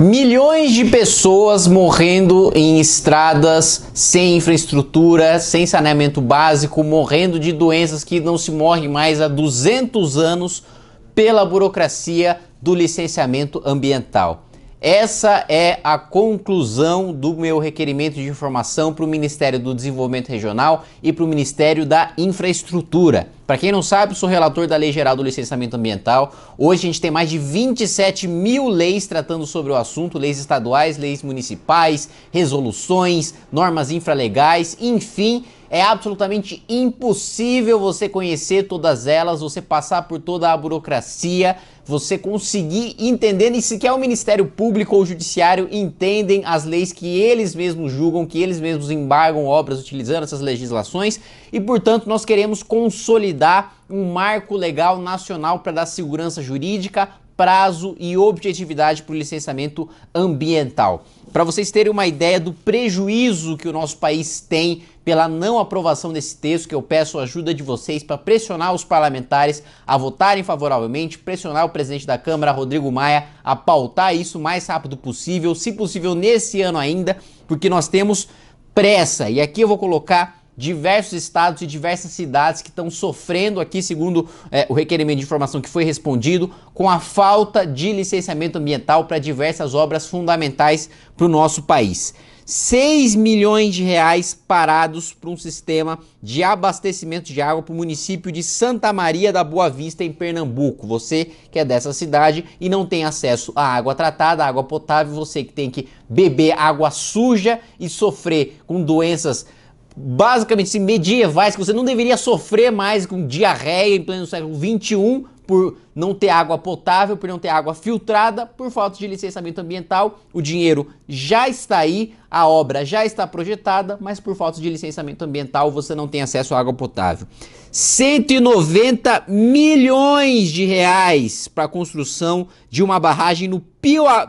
Milhões de pessoas morrendo em estradas sem infraestrutura, sem saneamento básico, morrendo de doenças que não se morrem mais há 200 anos pela burocracia do licenciamento ambiental. Essa é a conclusão do meu requerimento de informação para o Ministério do Desenvolvimento Regional e para o Ministério da Infraestrutura. Para quem não sabe, sou relator da Lei Geral do Licenciamento Ambiental. Hoje a gente tem mais de 27 mil leis tratando sobre o assunto: leis estaduais, leis municipais, resoluções, normas infralegais, enfim. É absolutamente impossível você conhecer todas elas, você passar por toda a burocracia você conseguir entender, nem sequer o Ministério Público ou o Judiciário entendem as leis que eles mesmos julgam, que eles mesmos embargam obras utilizando essas legislações, e portanto nós queremos consolidar um marco legal nacional para dar segurança jurídica, prazo e objetividade para o licenciamento ambiental. Para vocês terem uma ideia do prejuízo que o nosso país tem pela não aprovação desse texto, que eu peço a ajuda de vocês para pressionar os parlamentares a votarem favoravelmente, pressionar o presidente da Câmara, Rodrigo Maia, a pautar isso o mais rápido possível, se possível nesse ano ainda, porque nós temos pressa. E aqui eu vou colocar diversos estados e diversas cidades que estão sofrendo aqui, segundo é, o requerimento de informação que foi respondido, com a falta de licenciamento ambiental para diversas obras fundamentais para o nosso país. 6 milhões de reais parados para um sistema de abastecimento de água para o município de Santa Maria da Boa Vista, em Pernambuco. Você que é dessa cidade e não tem acesso à água tratada, à água potável, você que tem que beber água suja e sofrer com doenças basicamente medievais que você não deveria sofrer mais com diarreia em pleno século XXI por não ter água potável, por não ter água filtrada, por falta de licenciamento ambiental. O dinheiro já está aí, a obra já está projetada, mas por falta de licenciamento ambiental você não tem acesso à água potável. 190 milhões de reais para a construção de uma barragem no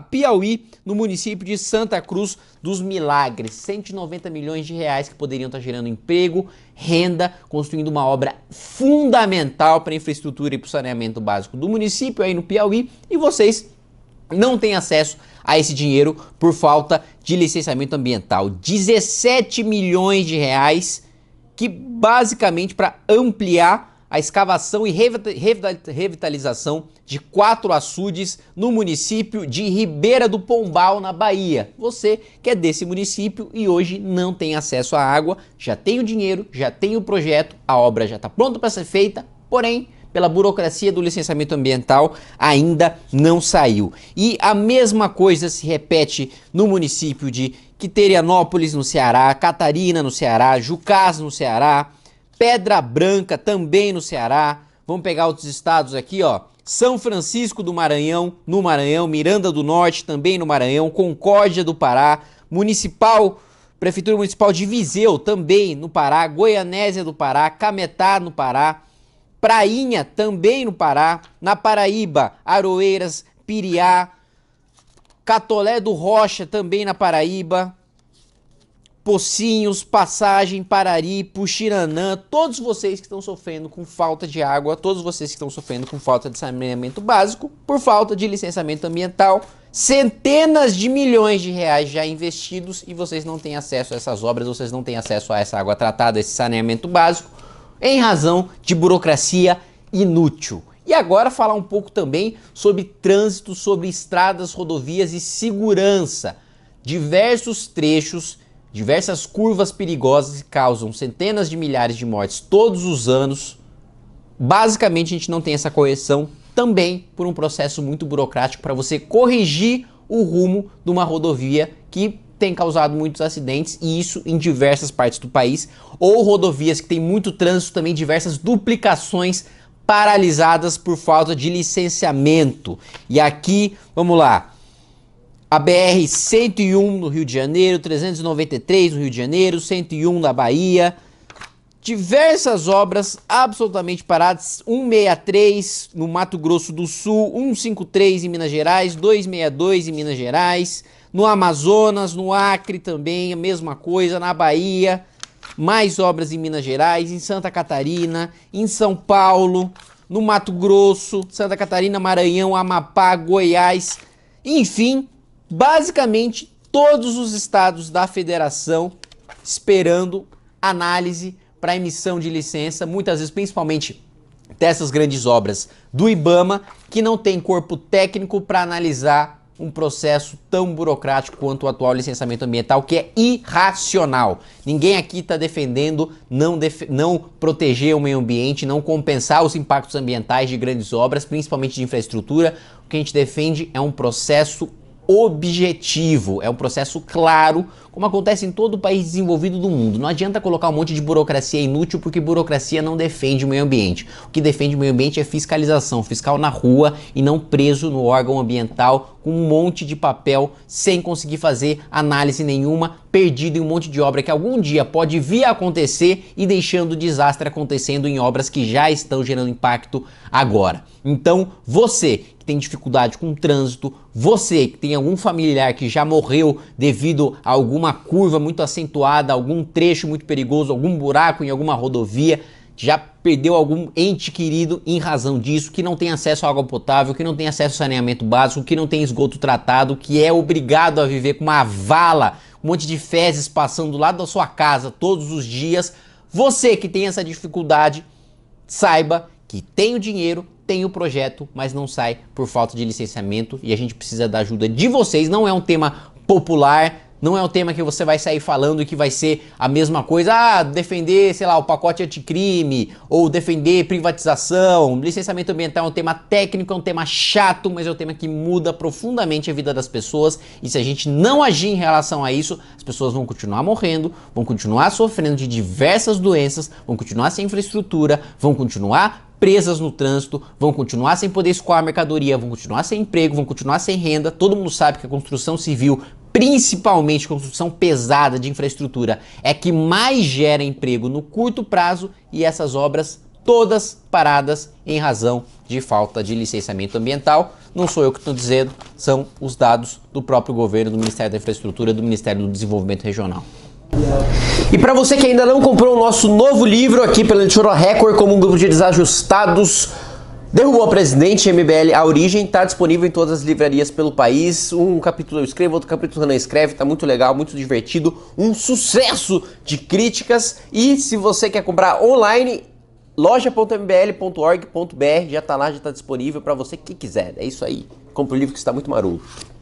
Piauí, no município de Santa Cruz dos Milagres. 190 milhões de reais que poderiam estar tá gerando emprego renda, construindo uma obra fundamental para a infraestrutura e para o saneamento básico do município aí no Piauí, e vocês não têm acesso a esse dinheiro por falta de licenciamento ambiental. 17 milhões de reais que basicamente para ampliar a escavação e revitalização de quatro açudes no município de Ribeira do Pombal, na Bahia. Você que é desse município e hoje não tem acesso à água, já tem o dinheiro, já tem o projeto, a obra já está pronta para ser feita, porém, pela burocracia do licenciamento ambiental ainda não saiu. E a mesma coisa se repete no município de Quiterianópolis, no Ceará, Catarina, no Ceará, Jucás, no Ceará. Pedra Branca, também no Ceará. Vamos pegar outros estados aqui, ó. São Francisco do Maranhão, no Maranhão, Miranda do Norte, também no Maranhão, Concórdia do Pará, Municipal, Prefeitura Municipal de Viseu, também no Pará, Goianésia do Pará, Cametá no Pará, Prainha, também no Pará, na Paraíba, Aroeiras, Piriá, Catolé do Rocha, também na Paraíba, Pocinhos, Passagem, Parari, Puxiranã, todos vocês que estão sofrendo com falta de água, todos vocês que estão sofrendo com falta de saneamento básico, por falta de licenciamento ambiental, centenas de milhões de reais já investidos e vocês não têm acesso a essas obras, vocês não têm acesso a essa água tratada, esse saneamento básico, em razão de burocracia inútil. E agora falar um pouco também sobre trânsito, sobre estradas, rodovias e segurança. Diversos trechos Diversas curvas perigosas que causam centenas de milhares de mortes todos os anos. Basicamente, a gente não tem essa correção também por um processo muito burocrático para você corrigir o rumo de uma rodovia que tem causado muitos acidentes e isso em diversas partes do país, ou rodovias que tem muito trânsito também, diversas duplicações paralisadas por falta de licenciamento. E aqui, vamos lá, a BR 101 no Rio de Janeiro, 393 no Rio de Janeiro, 101 na Bahia. Diversas obras absolutamente paradas, 163 no Mato Grosso do Sul, 153 em Minas Gerais, 262 em Minas Gerais, no Amazonas, no Acre também, a mesma coisa, na Bahia, mais obras em Minas Gerais, em Santa Catarina, em São Paulo, no Mato Grosso, Santa Catarina, Maranhão, Amapá, Goiás, enfim, basicamente todos os estados da federação esperando análise para emissão de licença, muitas vezes principalmente dessas grandes obras do IBAMA, que não tem corpo técnico para analisar um processo tão burocrático quanto o atual licenciamento ambiental, que é irracional. Ninguém aqui está defendendo não, def não proteger o meio ambiente, não compensar os impactos ambientais de grandes obras, principalmente de infraestrutura. O que a gente defende é um processo objetivo, é um processo claro como acontece em todo país desenvolvido do mundo. Não adianta colocar um monte de burocracia inútil porque burocracia não defende o meio ambiente. O que defende o meio ambiente é fiscalização, fiscal na rua e não preso no órgão ambiental com um monte de papel sem conseguir fazer análise nenhuma, perdido em um monte de obra que algum dia pode vir a acontecer e deixando o desastre acontecendo em obras que já estão gerando impacto agora. Então, você que tem dificuldade com o trânsito, você que tem algum familiar que já morreu devido a alguma alguma curva muito acentuada, algum trecho muito perigoso, algum buraco em alguma rodovia, já perdeu algum ente querido em razão disso, que não tem acesso à água potável, que não tem acesso ao saneamento básico, que não tem esgoto tratado, que é obrigado a viver com uma vala, um monte de fezes passando do lado da sua casa todos os dias. Você que tem essa dificuldade, saiba que tem o dinheiro, tem o projeto, mas não sai por falta de licenciamento e a gente precisa da ajuda de vocês. Não é um tema popular, não é um tema que você vai sair falando que vai ser a mesma coisa, ah, defender, sei lá, o pacote anticrime, ou defender privatização. Licenciamento ambiental é um tema técnico, é um tema chato, mas é um tema que muda profundamente a vida das pessoas. E se a gente não agir em relação a isso, as pessoas vão continuar morrendo, vão continuar sofrendo de diversas doenças, vão continuar sem infraestrutura, vão continuar presas no trânsito, vão continuar sem poder escoar a mercadoria, vão continuar sem emprego, vão continuar sem renda. Todo mundo sabe que a construção civil principalmente construção pesada de infraestrutura, é que mais gera emprego no curto prazo e essas obras todas paradas em razão de falta de licenciamento ambiental. Não sou eu que estou dizendo, são os dados do próprio governo, do Ministério da Infraestrutura, do Ministério do Desenvolvimento Regional. E para você que ainda não comprou o nosso novo livro aqui pela Editora Record, como um grupo de desajustados, Derrubou o presidente, MBL A Origem, está disponível em todas as livrarias pelo país. Um capítulo eu escrevo, outro capítulo Renan escreve, tá muito legal, muito divertido, um sucesso de críticas. E se você quer comprar online, loja.mbl.org.br já está lá, já está disponível para você que quiser. É isso aí. Compre o livro que está muito maroto.